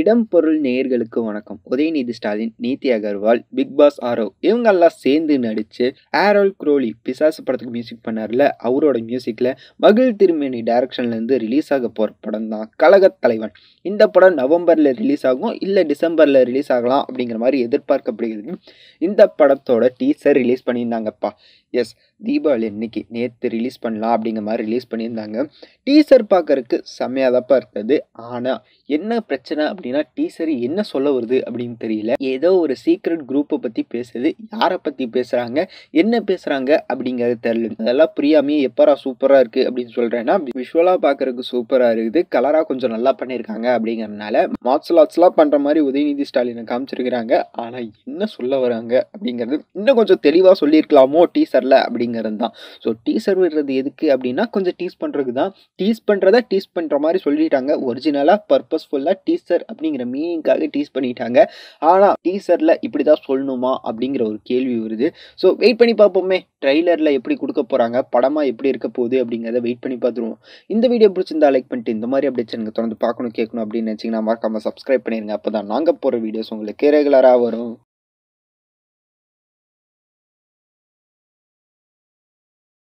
இடம் பொருள் நேயர்களுக்கு வணக்கம் உதயநிதி ஸ்டாலின் நீத்தி அகர்வால் பிக் பாஸ் ஆரோ இவங்கெல்லாம் சேர்ந்து நடித்து ஆரோல் குரோலி பிசாசு படத்துக்கு மியூசிக் பண்ணார்ல அவரோட மியூசிக்கில் மகிழ் திருமேனி டைரக்ஷன்லேருந்து ரிலீஸ் ஆக போகிற படம் தான் கழக தலைவன் இந்த படம் நவம்பரில் ரிலீஸ் ஆகும் இல்லை டிசம்பரில் ரிலீஸ் ஆகலாம் அப்படிங்கிற மாதிரி எதிர்பார்க்கப்படுகிறது இந்த படத்தோட டீசர் ரிலீஸ் பண்ணியிருந்தாங்கப்பா எஸ் தீபாவளி இன்னைக்கு நேற்று ரிலீஸ் பண்ணலாம் அப்படிங்கிற மாதிரி ரிலீஸ் பண்ணியிருந்தாங்க டீசர் பார்க்கறதுக்கு செம்மையாதப்பா இருந்தது ஆனால் என்ன பிரச்சனை அப்படின்னா டீசர் என்ன சொல்ல வருது அப்படின்னு தெரியல ஏதோ ஒரு சீக்ரெட் குரூப்பை பற்றி பேசுது யாரை பற்றி பேசுகிறாங்க என்ன பேசுகிறாங்க அப்படிங்கிறது தெரியல அதெல்லாம் புரியாமே எப்பரா சூப்பராக இருக்குது அப்படின்னு சொல்கிறேன்னா விஷுவலாக பார்க்குறதுக்கு சூப்பராக இருக்குது கலராக கொஞ்சம் நல்லா பண்ணியிருக்காங்க அப்படிங்கிறதுனால மார்க்ஸ் லாட்ஸ்லாம் பண்ணுற மாதிரி உதயநிதி ஸ்டாலினை காமிச்சிருக்கிறாங்க ஆனால் என்ன சொல்ல வராங்க அப்படிங்கிறது இன்னும் கொஞ்சம் தெளிவாக சொல்லியிருக்கலாமோ டீசரில் அப்படிங்கிறது தான் ஸோ டீசர் விடுறது எதுக்கு அப்படின்னா கொஞ்சம் டீஸ் பண்ணுறதுக்கு தான் டீஸ் பண்ணுறத டீஸ் பண்ணுற மாதிரி சொல்லிட்டாங்க ஒரிஜினலாக பர்பஸ்ஃபுல்லாக டீசர் அப்படிங்கிற மீனிங்காக டீஸ் பண்ணிட்டாங்க ஆனால் டீசரில் இப்படி தான் சொல்லணுமா அப்படிங்கிற ஒரு கேள்வி வருது ஸோ வெயிட் பண்ணி பார்ப்போமே ட்ரைலரில் எப்படி கொடுக்க போகிறாங்க படமாக எப்படி இருக்க போகுது அப்படிங்கிறத வெயிட் பண்ணி பார்த்துருவோம் இந்த வீடியோ பிடிச்சிருந்தா லைக் பண்ணிட்டு இந்த மாதிரி அப்படி எனக்கு தொடர்ந்து பார்க்கணும் கேட்கணும் அப்படின்னு நினச்சிங்கன்னா மறக்காமல் சப்ஸ்கிரைப் பண்ணிடுங்க அப்போ தான் நாங்கள் போகிற வீடியோஸ் உங்களுக்கு ரெகுலராக வரும்